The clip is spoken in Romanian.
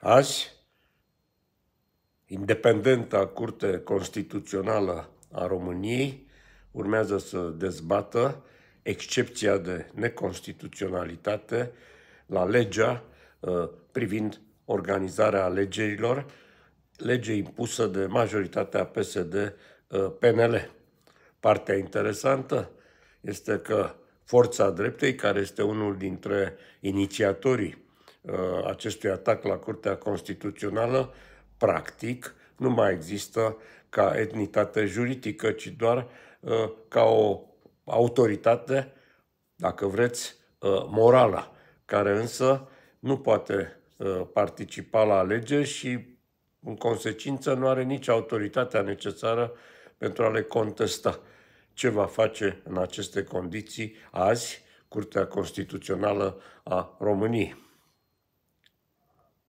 Azi, independenta Curte Constituțională a României urmează să dezbată excepția de neconstituționalitate la legea uh, privind organizarea alegerilor, lege impusă de majoritatea PSD-PNL. Uh, Partea interesantă este că Forța Dreptei, care este unul dintre inițiatorii Uh, acestui atac la Curtea Constituțională, practic, nu mai există ca etnitate juridică, ci doar uh, ca o autoritate, dacă vreți, uh, morală, care însă nu poate participa la alegeri și, în consecință, nu are nici autoritatea necesară pentru a le contesta. Ce va face în aceste condiții azi Curtea Constituțională a României?